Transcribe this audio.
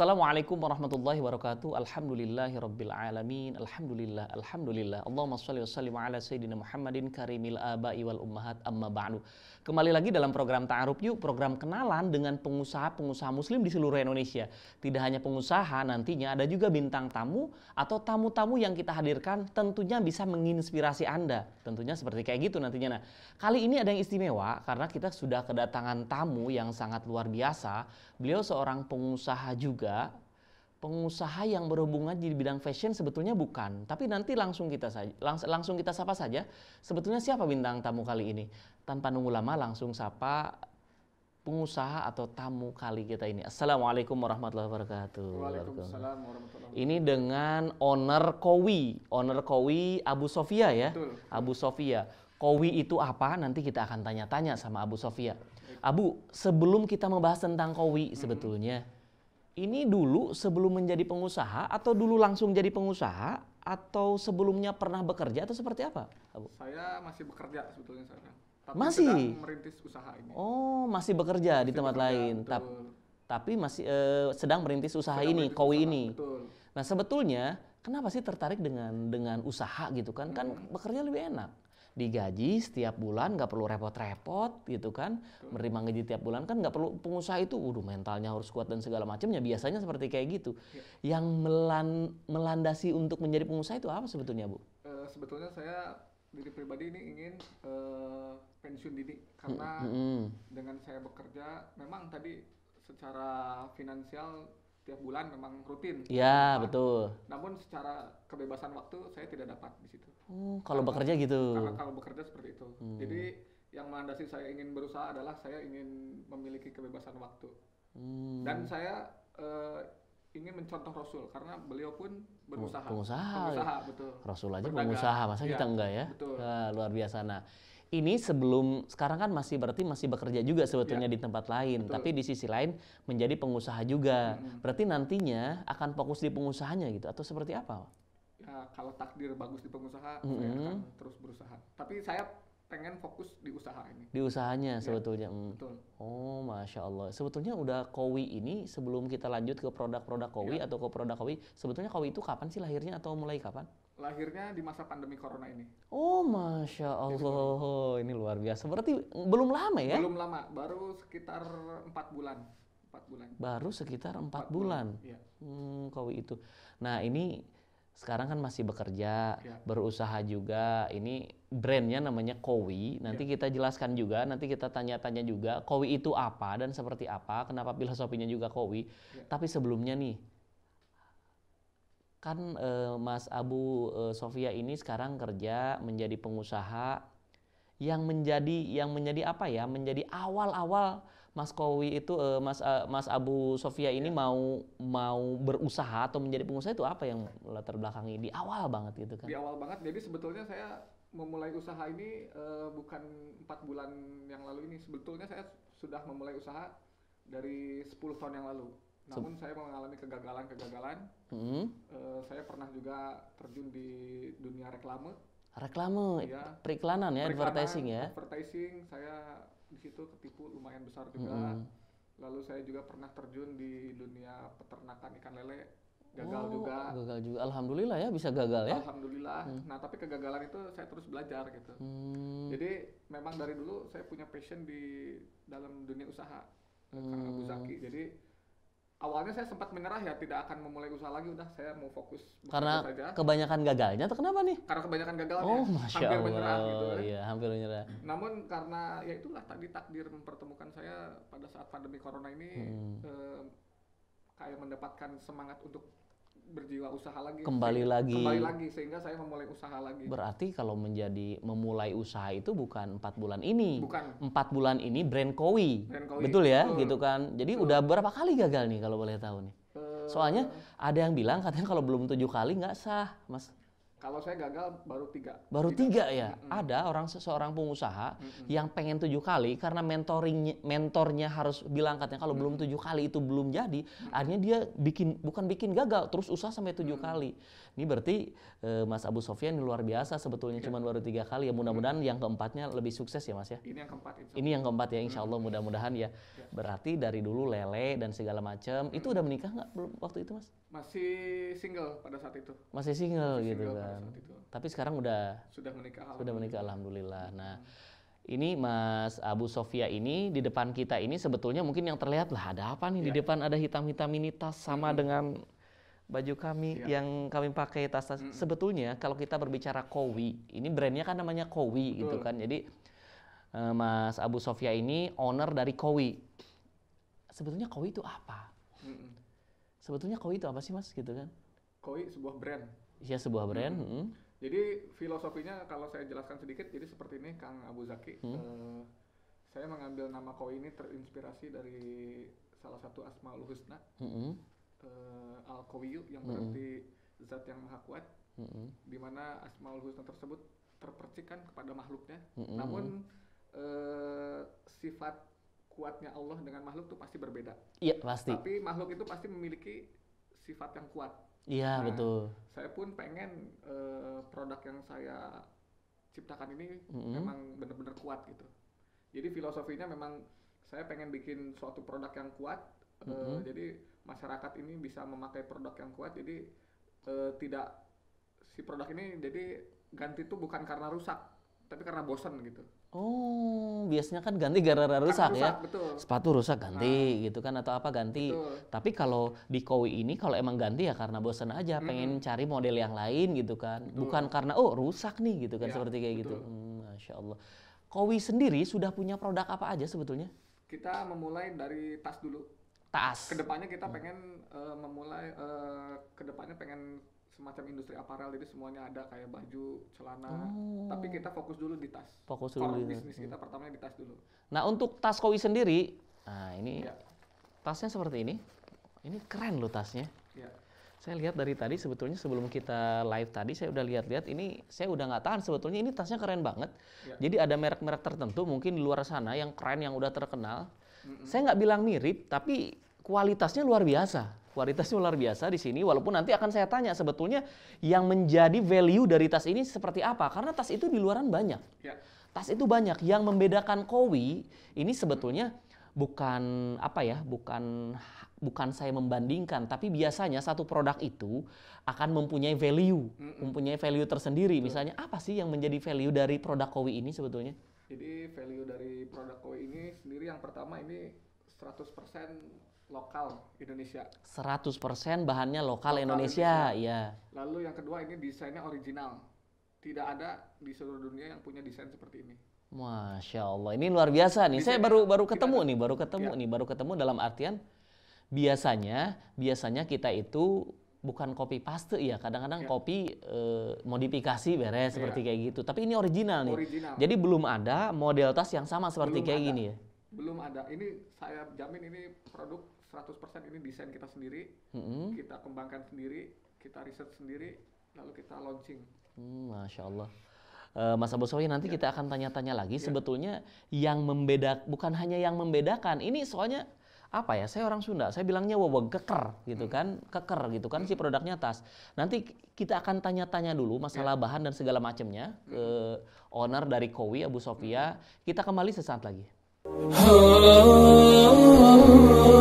Assalamualaikum warahmatullahi wabarakatuh. Alhamdulillahi rabbil alamin. Alhamdulillah, alhamdulillah. Allahumma shalli wa sallim ala sayyidina Muhammadin karimil aba'i wal ummahat amma ba'du. Kembali lagi dalam program Ta'aruf Yuk, program kenalan dengan pengusaha-pengusaha muslim di seluruh Indonesia. Tidak hanya pengusaha, nantinya ada juga bintang tamu atau tamu-tamu yang kita hadirkan tentunya bisa menginspirasi Anda. Tentunya seperti kayak gitu nantinya. Nah, kali ini ada yang istimewa karena kita sudah kedatangan tamu yang sangat luar biasa. Beliau seorang pengusaha juga, pengusaha yang berhubungan di bidang fashion sebetulnya bukan, tapi nanti langsung kita saja langs langsung kita sapa saja. Sebetulnya siapa bintang tamu kali ini? Tanpa nunggu lama langsung sapa pengusaha atau tamu kali kita ini. Assalamualaikum warahmatullahi wabarakatuh. Waalaikumsalam warahmatullahi Ini dengan owner Kowi, owner Kowi Abu Sofia ya. Betul. Abu Sofia. Kowi itu apa? Nanti kita akan tanya-tanya sama Abu Sofia. Abu, sebelum kita membahas tentang Kowi hmm. sebetulnya ini dulu sebelum menjadi pengusaha atau dulu langsung jadi pengusaha atau sebelumnya pernah bekerja atau seperti apa? Abu? Saya masih bekerja sebetulnya sekarang. Tapi masih merintis usaha ini. Oh, masih bekerja masih di tempat bekerja, lain. Tapi tapi masih uh, sedang merintis usaha sedang ini, kowi ini. Betul. Nah, sebetulnya kenapa sih tertarik dengan dengan usaha gitu kan? kan hmm. Kan bekerja lebih enak digaji setiap bulan nggak perlu repot-repot gitu kan menerima gaji tiap bulan kan nggak perlu pengusaha itu udah mentalnya harus kuat dan segala macamnya biasanya seperti kayak gitu ya. yang melan, melandasi untuk menjadi pengusaha itu apa sebetulnya bu? Uh, sebetulnya saya diri pribadi ini ingin uh, pensiun dini karena mm -hmm. dengan saya bekerja memang tadi secara finansial setiap bulan memang rutin. Iya, nah, betul. Namun secara kebebasan waktu saya tidak dapat di situ. Hmm, kalau karena, bekerja gitu. Karena kalau bekerja seperti itu. Hmm. Jadi yang melandasi saya ingin berusaha adalah saya ingin memiliki kebebasan waktu. Hmm. Dan saya uh, ingin mencontoh Rasul karena beliau pun berusaha. Pengusaha. Pengusaha, betul. Rasul aja Berdaga. pengusaha, masa ya, kita enggak ya? Betul. Nah, luar biasa. Nah, ini sebelum sekarang kan masih berarti masih bekerja juga sebetulnya ya. di tempat lain, Betul. tapi di sisi lain menjadi pengusaha juga. Hmm. Berarti nantinya akan fokus di pengusahanya gitu atau seperti apa? Ya, kalau takdir bagus di pengusaha, hmm. saya mm-hmm. akan terus berusaha. Tapi saya pengen fokus di usaha ini. Di usahanya ya. sebetulnya. Hmm. Betul. Oh, masya Allah. Sebetulnya udah kowi ini sebelum kita lanjut ke produk-produk kowi ya. atau ke produk kowi, sebetulnya kowi itu kapan sih lahirnya atau mulai kapan? lahirnya di masa pandemi corona ini. Oh, masya Allah, ini luar biasa. Berarti belum lama ya? Belum lama, baru sekitar empat bulan. Empat bulan. Baru sekitar empat bulan. bulan. Iya. Hmm, kau itu. Nah ini sekarang kan masih bekerja, ya. berusaha juga. Ini brandnya namanya Kowi. Nanti ya. kita jelaskan juga, nanti kita tanya-tanya juga Kowi itu apa dan seperti apa, kenapa filosofinya juga Kowi. Ya. Tapi sebelumnya nih, kan e, Mas Abu e, Sofia ini sekarang kerja menjadi pengusaha yang menjadi yang menjadi apa ya menjadi awal-awal Mas Kowi itu e, Mas e, Mas Abu Sofia ini ya. mau mau berusaha atau menjadi pengusaha itu apa yang latar belakangnya di awal banget gitu kan di awal banget jadi sebetulnya saya memulai usaha ini uh, bukan empat bulan yang lalu ini sebetulnya saya sudah memulai usaha dari 10 tahun yang lalu namun saya mengalami kegagalan-kegagalan. Hmm. Uh, saya pernah juga terjun di dunia reklame. Reklame, ya. periklanan ya, periklanan, advertising ya. Advertising, saya di situ ketipu lumayan besar juga. Hmm, hmm. Lalu saya juga pernah terjun di dunia peternakan ikan lele, gagal oh, juga. Gagal juga, alhamdulillah ya bisa gagal ya. Alhamdulillah. Hmm. Nah tapi kegagalan itu saya terus belajar gitu. Hmm. Jadi memang dari dulu saya punya passion di dalam dunia usaha hmm. karena Abu Zaki. Jadi awalnya saya sempat menyerah ya tidak akan memulai usaha lagi udah saya mau fokus karena saja. kebanyakan gagalnya atau kenapa nih karena kebanyakan gagalnya oh masya hampir Allah, menyerah gitu ya. iya hampir menyerah namun karena ya itulah tadi takdir mempertemukan saya pada saat pandemi corona ini hmm. eh, kayak mendapatkan semangat untuk berjiwa usaha lagi kembali sehingga, lagi kembali lagi sehingga saya memulai usaha lagi berarti kalau menjadi memulai usaha itu bukan empat bulan ini bukan empat bulan ini brand kowi, brand kowi. betul ya betul. gitu kan jadi betul. udah berapa kali gagal nih kalau boleh tahu nih eh, soalnya ada yang bilang katanya kalau belum tujuh kali nggak sah mas kalau saya gagal baru tiga. Baru tiga, tiga ya. Mm -hmm. Ada orang seseorang pengusaha mm -hmm. yang pengen tujuh kali karena mentoring mentornya harus bilang katanya kalau mm -hmm. belum tujuh kali itu belum jadi, mm -hmm. akhirnya dia bikin bukan bikin gagal, terus usaha sampai tujuh mm -hmm. kali. Ini berarti uh, Mas Abu Sofyan luar biasa sebetulnya yeah. cuma baru tiga kali ya. Mudah-mudahan mm -hmm. yang keempatnya lebih sukses ya Mas ya. Ini yang keempat. Insya Ini yang keempat ya Insya Allah mudah-mudahan ya. Yeah. Berarti dari dulu lele dan segala macam mm -hmm. itu udah menikah nggak belum waktu itu Mas? Masih single pada saat itu. Masih single Masih gitu single kan. Tapi sekarang udah sudah menikah. Sudah menikah alhamdulillah. Hmm. Nah, ini Mas Abu Sofia ini di depan kita ini sebetulnya mungkin yang terlihat lah ada apa nih ya. di iya. depan ada hitam-hitam ini tas sama hmm. dengan baju kami ya. yang kami pakai tas, tas. -hmm. sebetulnya kalau kita berbicara Kowi ini brandnya kan namanya Kowi gitu Betul. gitu kan jadi eh, Mas Abu Sofia ini owner dari Kowi sebetulnya Kowi itu apa -hmm sebetulnya koi itu apa sih mas gitu kan? Koi sebuah brand. Iya sebuah hmm. brand. Hmm. Hmm. Jadi filosofinya kalau saya jelaskan sedikit, jadi seperti ini Kang Abu Zaki. Hmm. Uh, saya mengambil nama koi ini terinspirasi dari salah satu Asmaul Husna, hmm. uh, Al Kowiyu yang hmm. berarti hmm. zat yang maha kuat, hmm. di mana Asmaul Husna tersebut terpercikan kepada makhluknya. Hmm. Namun uh, sifat kuatnya Allah dengan makhluk itu pasti berbeda. Iya pasti. Tapi makhluk itu pasti memiliki sifat yang kuat. Iya nah, betul. Saya pun pengen uh, produk yang saya ciptakan ini mm-hmm. memang benar-benar kuat gitu. Jadi filosofinya memang saya pengen bikin suatu produk yang kuat. Mm-hmm. Uh, jadi masyarakat ini bisa memakai produk yang kuat. Jadi uh, tidak si produk ini jadi ganti itu bukan karena rusak tapi karena bosan gitu. Oh, biasanya kan ganti gara-gara rusak, rusak ya. Betul. Sepatu rusak ganti nah. gitu kan atau apa ganti. Betul. Tapi kalau di Kowi ini kalau emang ganti ya karena bosan aja, hmm. pengen cari model yang lain gitu kan. Betul. Bukan karena oh rusak nih gitu kan ya, seperti kayak gitu. betul. gitu. Hmm, Masya Allah. Kowi sendiri sudah punya produk apa aja sebetulnya? Kita memulai dari tas dulu. Tas. Kedepannya kita hmm. pengen uh, memulai uh, kedepannya pengen semacam industri aparel jadi semuanya ada kayak baju celana oh. tapi kita fokus dulu di tas fokus dulu bisnis bisnis kita hmm. pertamanya di tas dulu nah untuk tas kowi sendiri nah ini ya. tasnya seperti ini ini keren loh tasnya ya. saya lihat dari tadi sebetulnya sebelum kita live tadi saya udah lihat-lihat ini saya udah nggak tahan sebetulnya ini tasnya keren banget ya. jadi ada merek-merek tertentu mungkin di luar sana yang keren yang udah terkenal mm -mm. saya nggak bilang mirip tapi kualitasnya luar biasa Kualitasnya luar biasa di sini walaupun nanti akan saya tanya sebetulnya yang menjadi value dari tas ini seperti apa karena tas itu di luaran banyak. Ya. Tas itu banyak yang membedakan kowi ini sebetulnya bukan apa ya, bukan bukan saya membandingkan, tapi biasanya satu produk itu akan mempunyai value, mm mm mempunyai value tersendiri. Betul. Misalnya apa sih yang menjadi value dari produk kowi ini sebetulnya? Jadi value dari produk kowi ini sendiri yang pertama ini 100% lokal Indonesia. 100% bahannya lokal, lokal Indonesia. Indonesia, ya. Lalu yang kedua ini desainnya original. Tidak ada di seluruh dunia yang punya desain seperti ini. Masya Allah, ini luar biasa nih. saya baru ya, baru ketemu nih, baru ketemu ya. nih, baru ketemu dalam artian biasanya biasanya kita itu bukan copy paste ya kadang-kadang ya. copy eh, modifikasi beres ya. seperti iya. kayak gitu tapi ini original nih original. jadi belum ada model tas yang sama seperti belum kayak ada. gini ya belum ada ini saya jamin ini produk 100% ini desain kita sendiri, hmm kita kembangkan sendiri, kita riset sendiri, lalu kita launching. Hmm, Masya Allah. Uh, Mas Abu Sohi nanti ya. kita akan tanya-tanya lagi ya. sebetulnya yang membedak, bukan hanya yang membedakan ini soalnya apa ya saya orang Sunda saya bilangnya wow keker gitu hmm. kan keker gitu kan hmm. si produknya tas nanti kita akan tanya-tanya dulu masalah ya. bahan dan segala macamnya ke hmm. owner dari Kowi Abu Sofia kita kembali sesaat lagi. Oh, oh, oh, oh.